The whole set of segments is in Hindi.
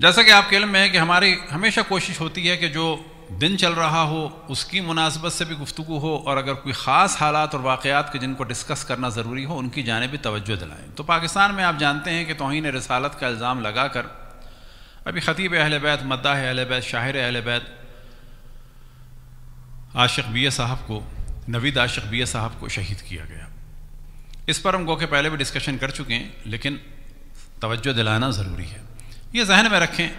जैसा कि आप कहलम में है कि हमारी हमेशा कोशिश होती है कि जो दिन चल रहा हो उसकी मुनासबत से भी गुफ्तु हो और अगर कोई ख़ास हालात और वाक़ात के जिनको डिस्कस करना ज़रूरी हो उनकी भी तोज्जो दिलाएँ तो पाकिस्तान में आप जानते हैं कि तोहन रसालत का इल्ज़ाम लगा कर अभी ख़तीब अहल बैत मद्दा अहल बैत शाहिर अहल बैत आशिक बी साहब को नवीद आशिक बी साहब को शहीद किया गया इस पर हम गो के पहले भी डिस्कशन कर चुके हैं लेकिन तोज्जो दिलाना ज़रूरी है ये जहन में रखें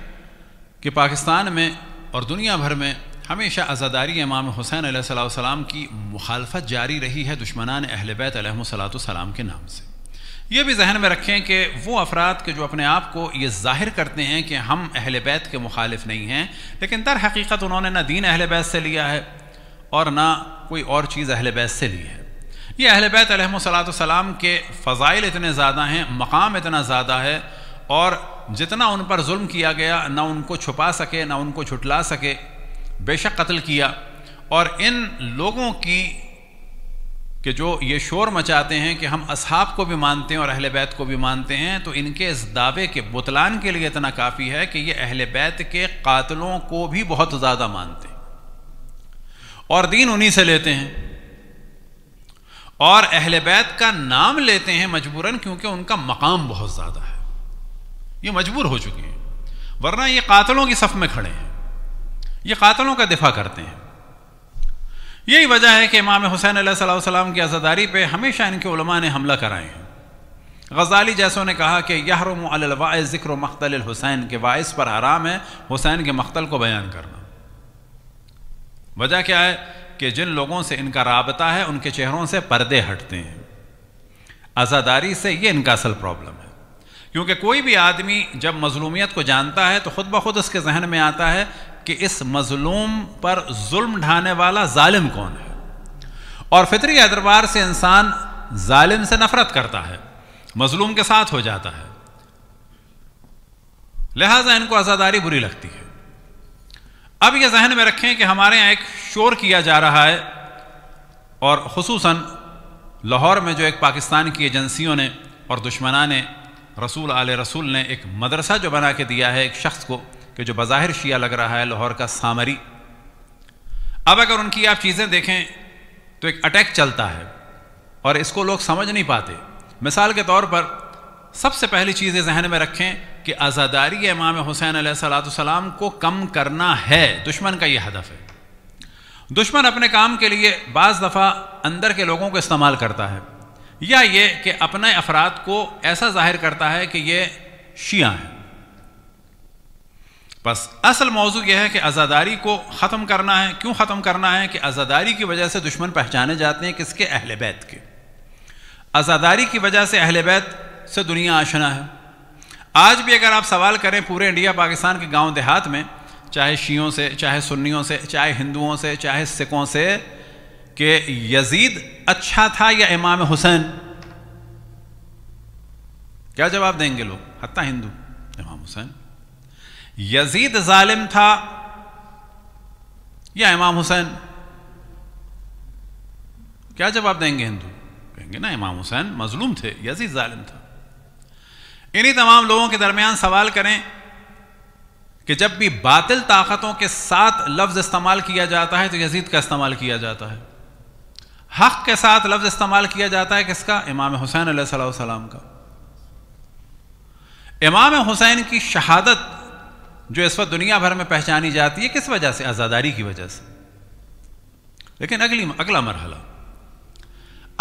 कि पाकिस्तान में और दुनिया भर में हमेशा आज़ादारी इमाम हुसैन सलाम की मुखालफत जारी रही है दुश्मनान अहल बैत सलाम के नाम से ये भी जहन में रखें कि वो अफराद के जो अपने आप को ये जाहिर करते हैं कि हम अहल बैत के मुखालिफ नहीं हैं लेकिन दर हकीकत उन्होंने ना दीन अहल बैत से लिया है और ना कोई और चीज़ अहल बैत से ली है ये अहल बैत सलाम के फ़ज़ाइल इतने ज़्यादा हैं मकाम इतना ज़्यादा है और जितना उन पर जुल्म किया गया ना उनको छुपा सके ना उनको छुटला सके बेशक कत्ल किया और इन लोगों की कि जो ये शोर मचाते हैं कि हम असहाब को भी मानते हैं और अहले बैत को भी मानते हैं तो इनके इस दावे के बुतलान के लिए इतना काफ़ी है कि ये अहल बैत के कातलों को भी बहुत ज़्यादा मानते हैं और दीन उन्हीं से लेते हैं और अहल बैत का नाम लेते हैं मजबूरन क्योंकि उनका मकाम बहुत ज़्यादा है ये मजबूर हो चुके हैं वरना ये कातलों की सफ में खड़े हैं ये कातलों का दिफा करते हैं यही वजह है कि इमाम हुसैन सलाम की आज़ादारी पे हमेशा इनके उलमा ने हमला कराए हैं गजाली जैसों ने कहा कि यहरम अलवाइस ज़िक्र मख्तल हुसैन के वाइस पर आराम है हुसैन के मख्तल को बयान करना वजह क्या है कि जिन लोगों से इनका रबता है उनके चेहरों से पर्दे हटते हैं आज़ादारी से ये इनका असल प्रॉब्लम है क्योंकि कोई भी आदमी जब मजलूमियत को जानता है तो खुद ब खुद उसके जहन में आता है कि इस मजलूम पर जुल्म ढाने वाला ालिम कौन है और फितरी एतबार से इंसान ालिम से नफरत करता है मजलूम के साथ हो जाता है लिहाजा इनको आज़ादारी बुरी लगती है अब यह जहन में रखें कि हमारे यहाँ एक शोर किया जा रहा है और खसूस लाहौर में जो एक पाकिस्तान की एजेंसियों ने और दुश्मना ने रसूल आल रसूल ने एक मदरसा जो बना के दिया है एक शख्स को कि जो बाहिर शिया लग रहा है लाहौर का सामरी अब अगर उनकी आप चीज़ें देखें तो एक अटैक चलता है और इसको लोग समझ नहीं पाते मिसाल के तौर पर सबसे पहली चीज़ जहन में रखें कि आज़ादारी इमाम हुसैन सलाम को कम करना है दुश्मन का ये हदफ है दुश्मन अपने काम के लिए बज़ दफ़ा अंदर के लोगों को इस्तेमाल करता है या ये कि अपने अफराद को ऐसा जाहिर करता है कि ये शिया हैं बस असल मौजू यह है कि आज़ादारी को ख़त्म करना है क्यों ख़त्म करना है कि आज़ादारी की वजह से दुश्मन पहचाने जाते हैं किसके अहल बैत के आज़ादारी की वजह से अहल बैत से दुनिया आशना है आज भी अगर आप सवाल करें पूरे इंडिया पाकिस्तान के गांव देहात में चाहे शियों से चाहे सुन्नियों से चाहे हिंदुओं से चाहे सिखों से कि यजीद अच्छा था या इमाम हुसैन क्या जवाब देंगे लोग हत्ता हिंदू इमाम हुसैन यजीद जालिम था या इमाम हुसैन क्या जवाब देंगे हिंदू कहेंगे ना इमाम हुसैन मजलूम थे यजीद जालिम था इन्हीं तमाम लोगों के दरमियान सवाल करें कि जब भी बातिल ताकतों के साथ लफ्ज़ इस्तेमाल किया जाता है तो यजीद का इस्तेमाल किया जाता है हक के साथ लफ्ज इस्तेमाल किया जाता है किसका इमाम हुसैन सलाम का इमाम हुसैन की शहादत जो इस वक्त दुनिया भर में पहचानी जाती है किस वजह से आज़ादारी की वजह से लेकिन अगली अगला मरहला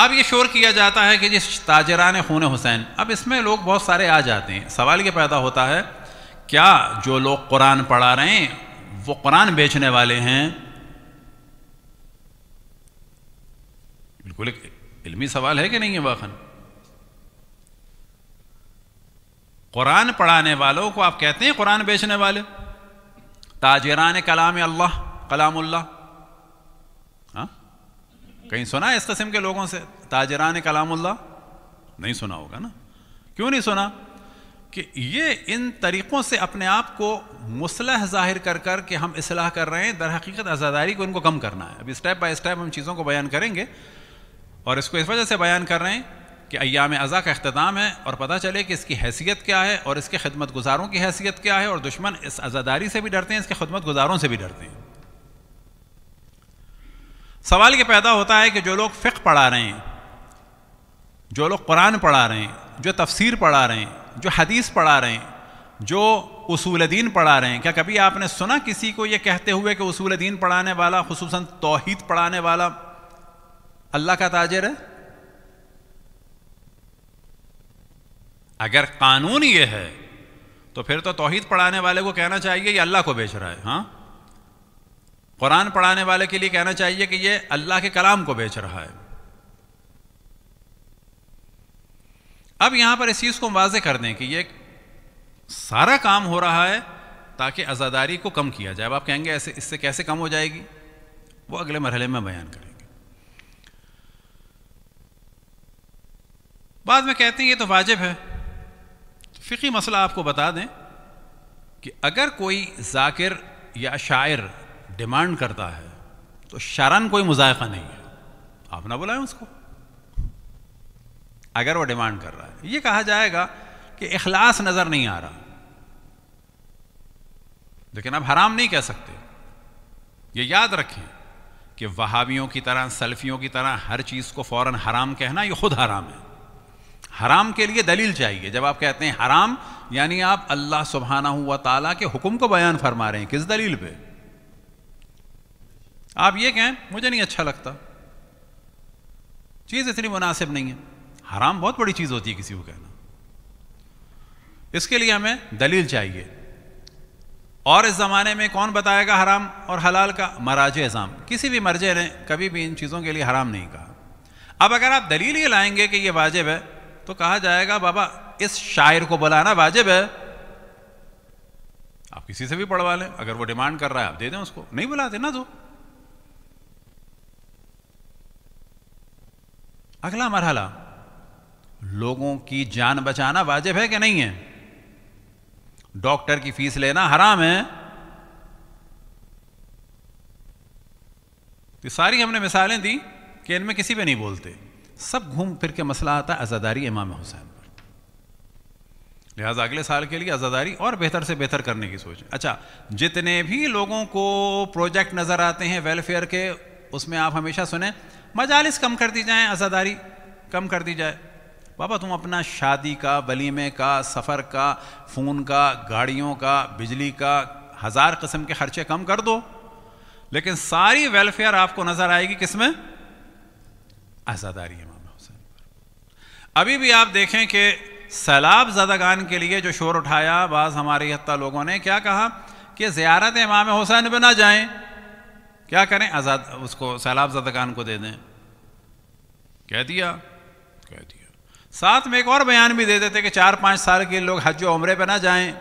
अब ये शोर किया जाता है कि जिस ताजरान खून हुसैन अब इसमें लोग बहुत सारे आ जाते हैं सवाल ये पैदा होता है क्या जो लोग कुरान पढ़ा रहे हैं वो कुरान बेचने वाले हैं बिल्कुल एक इल्मी सवाल है कि नहीं है वाखन कुरान पढ़ाने वालों को आप कहते हैं कुरान बेचने वाले ताजरान कलाम अल्लाह कलामुल्लाह हाँ कहीं सुना है इस कस्म के लोगों से ताजरान अल्लाह नहीं सुना होगा ना क्यों नहीं सुना कि ये इन तरीक़ों से अपने आप को मुसलह जाहिर कर कर के हम इसलाह कर रहे हैं दर हकीकत आज़ादारी को इनको कम करना है अभी स्टेप बाय स्टेप हम चीज़ों को बयान करेंगे और इसको इस वजह से बयान कर रहे हैं कि अयाम अज़ा का अख्ताम है और पता चले कि इसकी हैसियत क्या है और इसके खदमत गुजारों की हैसियत क्या है और दुश्मन इस आज़ादारी से भी डरते हैं इसके खदमत गुजारों से भी डरते हैं सवाल ये पैदा होता है कि जो लोग फ़िक पढ़ा रहे हैं जो लोग कुरान पढ़ा रहे हैं जो तफसीर पढ़ा रहे हैं जो हदीस पढ़ा रहे हैं जो उसूल दीन पढ़ा रहे हैं क्या कभी आपने सुना किसी को ये कहते हुए कि उसूल दीन पढ़ाने वाला खसूस तोहद पढ़ाने वाला अल्लाह का ताजर है अगर कानून ये है तो फिर तो तोहहीद पढ़ाने वाले को कहना चाहिए ये अल्लाह को बेच रहा है हाँ कुरान पढ़ाने वाले के लिए कहना चाहिए कि ये अल्लाह के कलाम को बेच रहा है अब यहां पर इस चीज को वाजे कर दें कि ये सारा काम हो रहा है ताकि आज़ादारी को कम किया जाए अब आप कहेंगे ऐसे इससे कैसे कम हो जाएगी वो अगले मरहले में बयान करेंगे बाद में कहते हैं ये तो वाजिब है फ़िकी मसला आपको बता दें कि अगर कोई जाकिर या शायर डिमांड करता है तो शरण कोई मुजायका नहीं है आप ना बुलाएं उसको अगर वह डिमांड कर रहा है यह कहा जाएगा कि इखलास नज़र नहीं आ रहा लेकिन आप हराम नहीं कह सकते ये याद रखें कि वहावियों की तरह सेल्फियों की तरह हर चीज़ को फ़ौर हराम कहना यह खुद हराम है हराम के लिए दलील चाहिए जब आप कहते हैं हराम यानी आप अल्लाह सुबहाना हुआ ताला के हुक्म को बयान फरमा रहे हैं किस दलील पे आप ये कहें मुझे नहीं अच्छा लगता चीज़ इतनी मुनासिब नहीं है हराम बहुत बड़ी चीज़ होती है किसी को कहना इसके लिए हमें दलील चाहिए और इस ज़माने में कौन बताएगा हराम और हलाल का मराज एजाम किसी भी मर्जे ने कभी भी इन चीज़ों के लिए हराम नहीं कहा अब अगर आप दलील ये लाएंगे कि ये वाजिब है तो कहा जाएगा बाबा इस शायर को बुलाना वाजिब है आप किसी से भी पढ़वा लें अगर वो डिमांड कर रहा है आप दे दें उसको नहीं बुलाते ना तो अगला मरहला लोगों की जान बचाना वाजिब है कि नहीं है डॉक्टर की फीस लेना हराम है तो सारी हमने मिसालें दी कि इनमें किसी पे नहीं बोलते सब घूम फिर के मसला आता है आज़ादारी इमाम हुसैन पर लिहाजा अगले साल के लिए आज़ादारी और बेहतर से बेहतर करने की सोच अच्छा जितने भी लोगों को प्रोजेक्ट नज़र आते हैं वेलफेयर के उसमें आप हमेशा सुने मजालिस कम कर दी जाए आज़ादारी कम कर दी जाए बाबा तुम अपना शादी का वलीमे का सफ़र का फ़ोन का गाड़ियों का बिजली का हज़ार कस्म के खर्चे कम कर दो लेकिन सारी वेलफेयर आपको नज़र आएगी किसमें आज़ादारी अभी भी आप देखें कि सैलाब जदागान के लिए जो शोर उठाया बाज़ हमारे हत्या लोगों ने क्या कहा कि ज़्यारत इमाम हुसैन पर ना जाए क्या करें आज़ाद उसको सैलाब जदागान को दे दें कह दिया कह दिया साथ में एक और बयान भी दे देते कि चार पाँच साल के लोग हज उम्र पर ना जाएं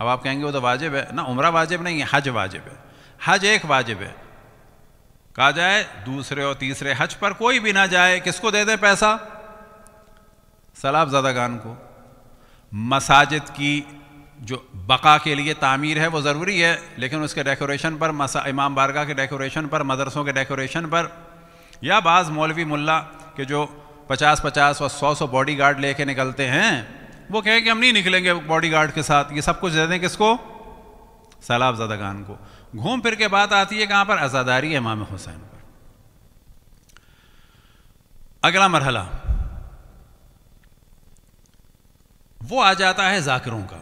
अब आप कहेंगे वो तो वाजिब है ना उम्र वाजिब नहीं है हज वाजिब है हज एक वाजिब है कहा जाए दूसरे और तीसरे हज पर कोई भी ना जाए किसको दे दे पैसा सलाबजादा गान को मसाजिद की जो बका के लिए तामीर है वो ज़रूरी है लेकिन उसके डेकोरेशन पर मसा इमाम बारगा के डेकोरेशन पर मदरसों के डेकोरेशन पर या बाज़ मौलवी मुल्ला के जो पचास पचास और सौ सौ बॉडी गार्ड ले निकलते हैं वो कहें कि हम नहीं निकलेंगे बॉडी गार्ड के साथ ये सब कुछ दे दें किसको सैलाबजादा खान को घूम फिर के बात आती है कहां पर आज़ादारी इमाम हुसैन पर अगला मरहला वो आ जाता है जाकिरों का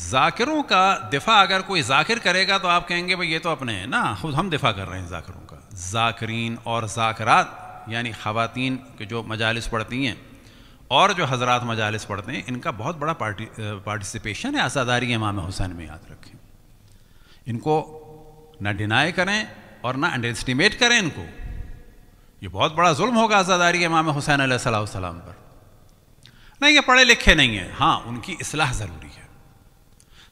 जाकिरों का दिफा अगर कोई जाकिर करेगा तो आप कहेंगे भाई ये तो अपने हैं ना खुद हम दिफा कर रहे हैं जाकिरों का जाकरीन और जाकरात यानी ख़वातीन के जो मजालस पढ़ती हैं और जो हजरत मजालस पढ़ते हैं इनका बहुत बड़ा पार्टी पार्टिसिपेशन है आसादारी इमाम हुसैन में याद रखें इनको ना डिनाई करें और ना अंडर एस्टिमेट करें इनको ये बहुत बड़ा जुल्म होगा आज़ादारी इमाम हुसैन सलाम पर नहीं ये पढ़े लिखे नहीं हैं हाँ उनकी असलाह ज़रूरी है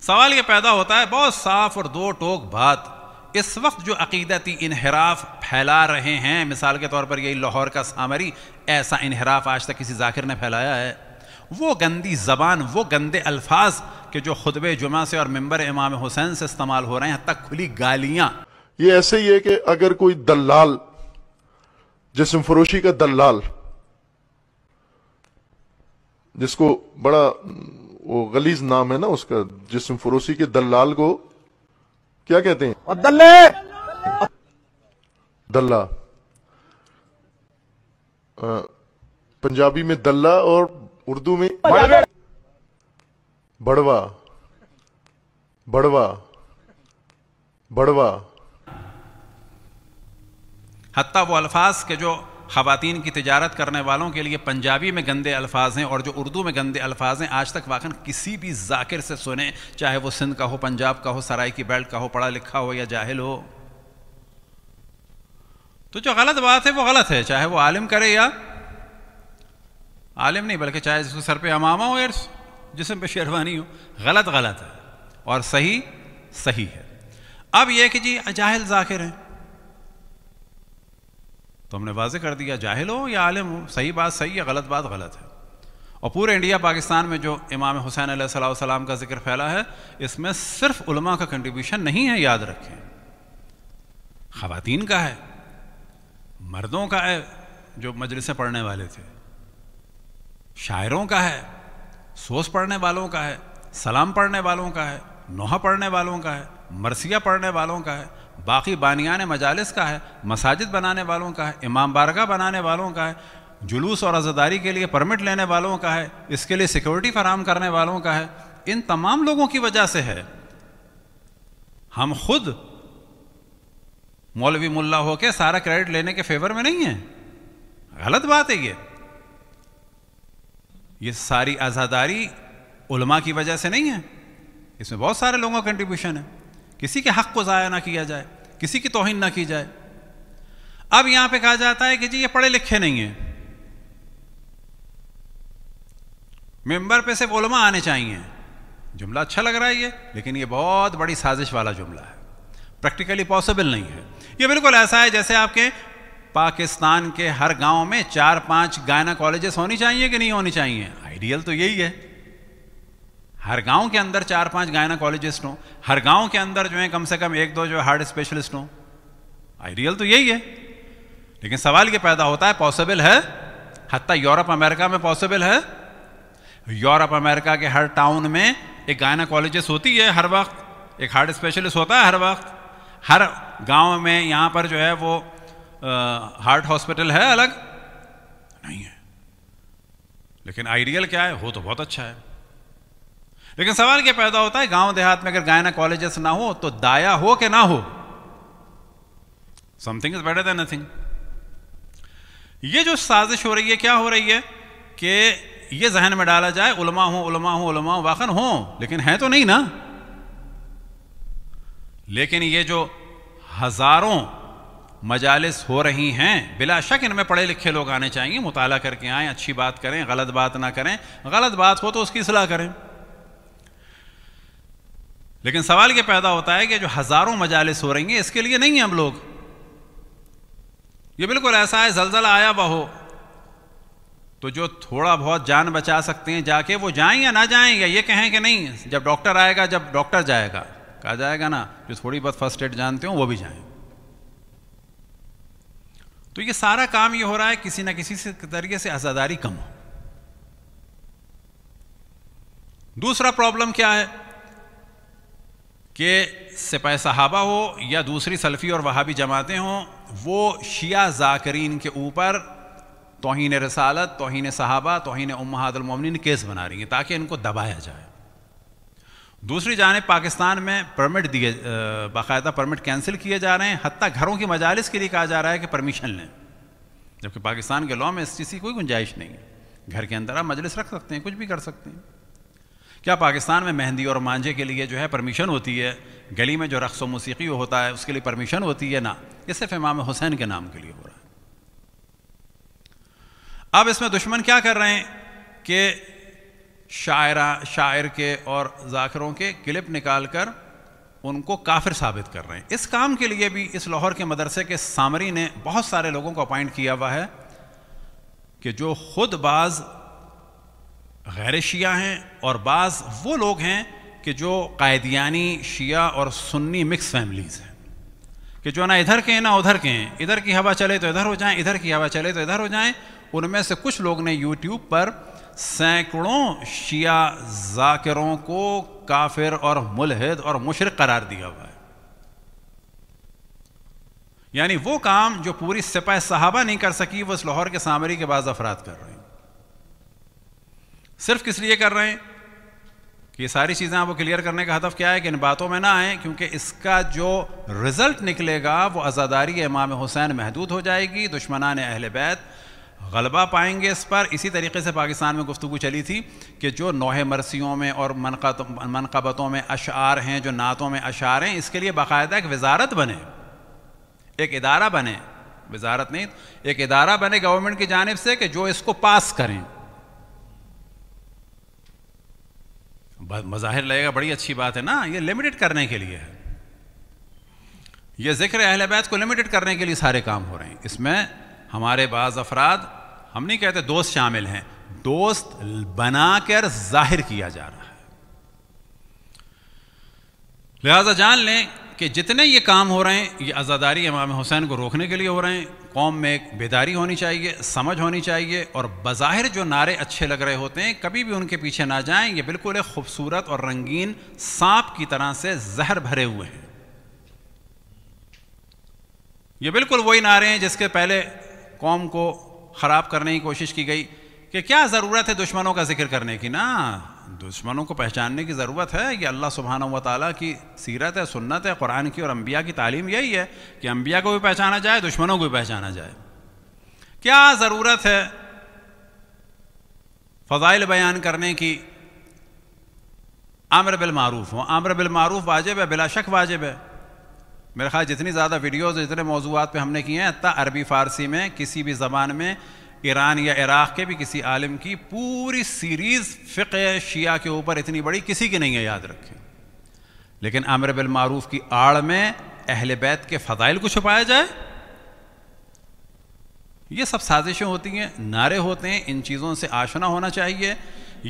सवाल ये पैदा होता है बहुत साफ और दो टोक बात इस वक्त जो अकीदती इनहराफ फैला रहे हैं मिसाल के तौर पर यही लाहौर का सामरी ऐसा इनहराफ आज तक किसी जाकिर ने फैलाया है वो गंदी ज़बान वो गंदे अल्फाज के जो खुतब जुमा से और मंबर इमाम हुसैन से इस्तेमाल हो रहे हैं तक खुली गालियाँ ये ऐसे ही है कि अगर कोई दलाल जिसम फरोशी का दलाल जिसको बड़ा वो गलीज नाम है ना उसका जिसम फरोशी के दलाल को क्या कहते हैं दल्ला पंजाबी में दल्ला और उर्दू में बड़वा बड़वा बड़वा हती वो अल्फाज के जो खातन की तजारत करने वालों के लिए पंजाबी में गंदे अल्फाज हैं और जो उर्दू में गंदे अल्फाज हैं आज तक वाकन किसी भी जाकिर से सुने चाहे वो सिंध का हो पंजाब का हो सराय की बेल्ट का हो पढ़ा लिखा हो या जाहिल हो तो जो गलत बात है वो गलत है चाहे वो आलिम करे या आलिम नहीं बल्कि चाहे जिसको सर पे अमामा हो या जिसम पे शेरवानी हो गलत गलत है और सही सही है अब यह कि जी जाहिल जाकिर हैं तो हमने वाजे कर दिया जाहिल हो या आलिम हो सही बात सही है गलत बात गलत है और पूरे इंडिया पाकिस्तान में जो इमाम हुसैन सलाम का जिक्र फैला है इसमें सिर्फ उलमा का कंट्रीब्यूशन नहीं है याद रखें ख़वातीन का है मर्दों का है जो मजलिसें पढ़ने वाले थे शायरों का है सोस पढ़ने वालों का है सलाम पढ़ने वालों का है नोहा पढ़ने वालों का है मरसिया पढ़ने वालों का है बाकी बानियान मजालस का है मसाजिद बनाने वालों का है इमाम बारगा बनाने वालों का है जुलूस और आज़ादारी के लिए परमिट लेने वालों का है इसके लिए सिक्योरिटी फराम करने वालों का है इन तमाम लोगों की वजह से है हम खुद मौलवी मुल्ला होके सारा क्रेडिट लेने के फेवर में नहीं है गलत बात है ये ये सारी आज़ादारी उलमा की वजह से नहीं है इसमें बहुत सारे लोगों का कंट्रीब्यूशन है किसी के हक को ज़ाया ना किया जाए किसी की तोहिन ना की जाए अब यहां पे कहा जाता है कि जी ये पढ़े लिखे नहीं है मेंबर पे सिर्फ उलमा आने चाहिए जुमला अच्छा लग रहा है ये लेकिन ये बहुत बड़ी साजिश वाला जुमला है प्रैक्टिकली पॉसिबल नहीं है ये बिल्कुल ऐसा है जैसे आपके पाकिस्तान के हर गांव में चार पांच गायना कॉलेजेस होनी चाहिए कि नहीं होनी चाहिए आइडियल तो यही है हर गांव के अंदर चार पांच गायना कॉलेजिस्ट हों हर गांव के अंदर जो है कम से कम एक दो जो हार्ट स्पेशलिस्ट हों आइडियल तो यही है लेकिन सवाल ये पैदा होता है पॉसिबल है हत्या यूरोप अमेरिका में पॉसिबल है यूरोप अमेरिका के हर टाउन में एक गायना कॉलेजेस होती है हर वक्त एक हार्ट स्पेशलिस्ट होता है हर वक्त हर गांव में यहां पर जो है वो आ, हार्ट हॉस्पिटल है अलग नहीं है लेकिन आइडियल क्या है हो तो बहुत अच्छा है लेकिन सवाल क्या पैदा होता है गांव देहात में अगर गायना कॉलेजेस ना हो तो दाया हो कि ना हो something is better than nothing ये जो साजिश हो रही है क्या हो रही है कि ये जहन में डाला जाए उलमा हो उलमा हो उलमा हो वाखन हो लेकिन है तो नहीं ना लेकिन ये जो हज़ारों मजालस हो रही हैं बिला शक इनमें पढ़े लिखे लोग आने चाहिए मुताला करके आए अच्छी बात करें गलत बात ना करें गलत बात हो तो उसकी सलाह करें लेकिन सवाल ये पैदा होता है कि जो हज़ारों मजालस हो रही हैं इसके लिए नहीं हैं हम लोग ये बिल्कुल ऐसा है जलजला आया वह हो तो जो थोड़ा बहुत जान बचा सकते हैं जाके वो जाएं या ना जाएं या ये कहें कि नहीं जब डॉक्टर आएगा जब डॉक्टर जाएगा कहा जाएगा ना जो थोड़ी बहुत फर्स्ट एड जानते हो वो भी जाए तो ये सारा काम ये हो रहा है किसी ना किसी से तरीके से आज़ादारी कम हो दूसरा प्रॉब्लम क्या है कि सिपाही साहबा हो या दूसरी सल्फ़ी और वहाबी जमातें हों वो शिया जाकरीन के ऊपर तोहन रसालत तोहन साहबा तोहन उमहादलमोमिन केस बना रही हैं ताकि इनको दबाया जाए दूसरी जाने पाकिस्तान में परमिट दिए बाकायदा परमिट कैंसिल किए जा रहे हैं हती घरों की मजालस के लिए कहा जा रहा है कि परमिशन लें जबकि पाकिस्तान के लॉ में इस चीज़ की कोई गुंजाइश नहीं है घर के अंदर आप मजलिस रख सकते हैं कुछ भी कर सकते हैं क्या पाकिस्तान में मेहंदी और मांझे के लिए जो है परमिशन होती है गली में जो रक्स व मौसीकी होता है उसके लिए परमिशन होती है ना ये सिर्फ इमाम हुसैन के नाम के लिए हो रहा है अब इसमें दुश्मन क्या कर रहे हैं कि शायरा शायर के और जाकरों के क्लिप निकाल कर उनको काफिर साबित कर रहे हैं इस काम के लिए भी इस लाहौर के मदरसे के सामरी ने बहुत सारे लोगों को अपॉइंट किया हुआ है कि जो खुद बाज़ गैर शिया हैं और बाज़ वो लोग हैं कि जो कायदियानी शिया और सुन्नी मिक्स फैमिलीज़ हैं कि जो ना इधर के हैं ना उधर के हैं इधर की हवा चले तो इधर हो जाएं इधर की हवा चले तो इधर हो जाएं उनमें से कुछ लोग ने यूट्यूब पर सैकड़ों शिया जाकिरों को काफिर और मुलहद और मुशरक करार दिया हुआ है यानी वो काम जो पूरी सिपाही साहबा नहीं कर सकी वो इस लाहौर के सामरी के बाद अफराद कर रहे हैं सिर्फ किस लिए कर रहे हैं कि ये सारी चीज़ें आपको क्लियर करने का हदफ क्या है कि इन बातों में ना आए क्योंकि इसका जो रिजल्ट निकलेगा वो आज़ादारी इमाम हुसैन महदूद हो जाएगी दुश्मनान अहल बैत गलबा पाएंगे इस पर इसी तरीके से पाकिस्तान में गुफ्तु चली थी कि जो नोह मरसियों में और मनकबतों में अशार हैं जो नातों में अशार हैं इसके लिए बाकायदा एक वजारत बने एक इदारा बने वजारत नहीं एक इदारा बने गवर्नमेंट की जानब से कि जो इसको पास करें मज़ाहिर लगेगा बड़ी अच्छी बात है ना ये लिमिटेड करने के लिए है ये जिक्र अहल को लिमिटेड करने के लिए सारे काम हो रहे हैं इसमें हमारे बाज़ अफराद हम नहीं कहते दोस्त शामिल हैं दोस्त बनाकर जाहिर किया जा रहा है लिहाजा जान लें कि जितने ये काम हो रहे हैं ये आज़ादारी इमाम हुसैन को रोकने के लिए हो रहे हैं कौम में एक बेदारी होनी चाहिए समझ होनी चाहिए और बज़ाहिर जो नारे अच्छे लग रहे होते हैं कभी भी उनके पीछे ना जाएं ये बिल्कुल एक खूबसूरत और रंगीन सांप की तरह से जहर भरे हुए हैं ये बिल्कुल वही नारे हैं जिसके पहले कौम को ख़राब करने की कोशिश की गई कि क्या ज़रूरत है दुश्मनों का जिक्र करने की ना दुश्मनों को पहचानने की ज़रूरत है कि अल्लाह सुबहान व ताली की सीरत है सुन्नत है कुरान की और अम्बिया की तालीम यही है कि अम्बिया को भी पहचाना जाए दुश्मनों को भी पहचाना जाए क्या ज़रूरत है फ़ाइल बयान करने की आमर बिलमूफ़ हो आम्र बिल वाजिब है बिलाशक वाजिब है मेरे ख्याल जितनी ज़्यादा वीडियोज़ जितने मौजूद पर हमने किए हैं इतना अरबी फ़ारसी में किसी भी ज़बान में ईरान या इराक़ के भी किसी आलम की पूरी सीरीज़ फ़िक शिया के ऊपर इतनी बड़ी किसी की नहीं है याद रखें लेकिन आमिर बिलमूफ़ की आड़ में अहल बैत के फ़ाइल को छुपाया जाए ये सब साजिशें होती हैं नारे होते हैं इन चीज़ों से आशना होना चाहिए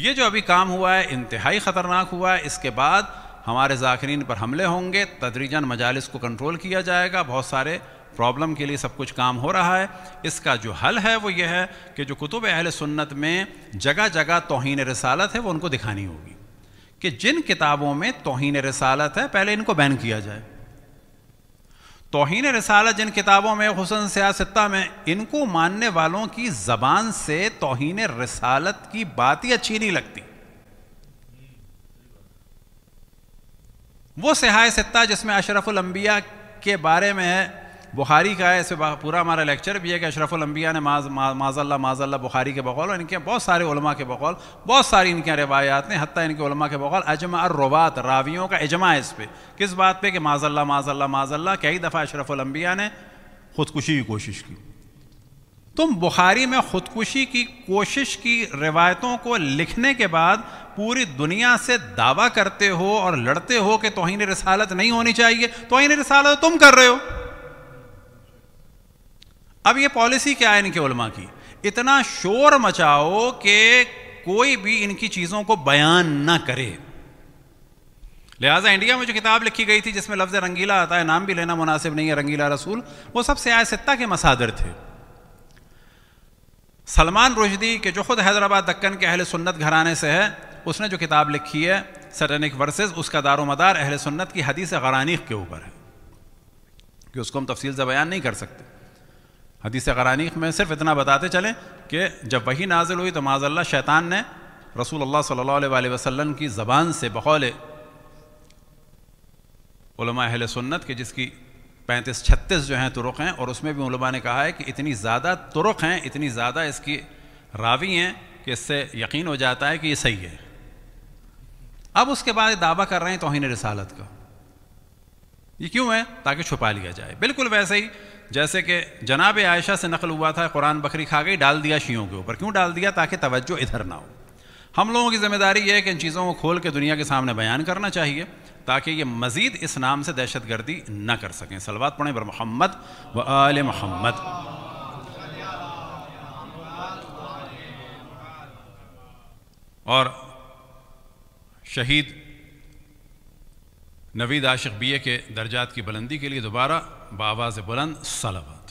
ये जो अभी काम हुआ है इंतहाई ख़तरनाक हुआ है इसके बाद हमारे जाकरीन पर हमले होंगे तदरीजन मजालस को कंट्रोल किया जाएगा बहुत सारे प्रॉब्लम के लिए सब कुछ काम हो रहा है इसका जो हल है वो ये है कि जो कुतुब अहल सुन्नत में जगह जगह तोहन रसालत है वो उनको दिखानी होगी कि जिन किताबों में तोहन रसालत है पहले इनको बैन किया जाए तोहन रसालत जिन किताबों में हुसन सियासत्ता में इनको मानने वालों की ज़बान से तोहन रसालत की बात ही अच्छी नहीं लगती वो सहाय सत्ता जिसमें अशरफुलम्बिया के बारे में है बुखारी का है इस पूरा हमारा लेक्चर भी है कि अशरफुलम्बिया ने माज माजल्ला माजल्ला बुखारी के बकौल और इनके बहुत सारे उलमा के बकौल बहुत सारी इनके रवायात ने हती इनके उलमा के बकौल अजमा और रवात रावियों का अजमा है इस पर किस बात पर कि माजल्ला माजल्ला माजल्ला कई दफ़ा अशरफुलम्बिया ने ख़ुदकुशी की कोशिश की तुम बुखारी में खुदकुशी की कोशिश की रिवायतों को लिखने के बाद पूरी दुनिया से दावा करते हो और लड़ते हो कि तोहन रसालत नहीं होनी चाहिए तोहिन रसालत तुम कर रहे हो अब ये पॉलिसी क्या है इनके उलमा की इतना शोर मचाओ कि कोई भी इनकी चीज़ों को बयान ना करे लिहाजा इंडिया में जो किताब लिखी गई थी जिसमें लफ्ज़ रंगीला आता है नाम भी लेना मुनासिब नहीं है रंगीला रसूल वो सब सियासत्ता के मसादर थे सलमान रुशदी के जो खुद हैदराबाद दक्कन के अहल सुन्नत घराने से है उसने जो किताब लिखी है सटनिक वर्सेस उसका दारो मदार अहल सुन्नत की हदीस गरानीख के ऊपर है कि उसको हम तफसील से बयान नहीं कर सकते हदीस गरानीख में सिर्फ इतना बताते चलें कि जब वही नाजिल हुई तो माजल्ला शैतान ने रसूल अल्लाह सल्लल्लाहु अलैहि वसल्लम की ज़बान से बकौल अहल सुन्नत के जिसकी पैंतीस छत्तीस जो हैं तुरुक़ हैं और उसमें भी मलबा ने कहा है कि इतनी ज़्यादा तुरुक़ हैं इतनी ज़्यादा इसकी रावी हैं कि इससे यकीन हो जाता है कि ये सही है अब उसके बाद दावा कर रहे हैं तोहन रसालत का ये क्यों है ताकि छुपा लिया जाए बिल्कुल वैसे ही जैसे कि जनाब आयशा से नकल हुआ था कुरान बकरी खा गई डाल दिया शीयों के ऊपर क्यों डाल दिया ताकि तवज्जो इधर ना हो हम लोगों की जिम्मेदारी है कि इन चीज़ों को खोल के दुनिया के सामने बयान करना चाहिए ताकि ये मज़ीद इस नाम से दहशत गर्दी न कर सकें सलवात पढ़ें बर मोहम्मद व आल मोहम्मद और शहीद नवीद आशिक बीए के दर्जात की बुलंदी के लिए दोबारा बाबा से बुलंद सलावत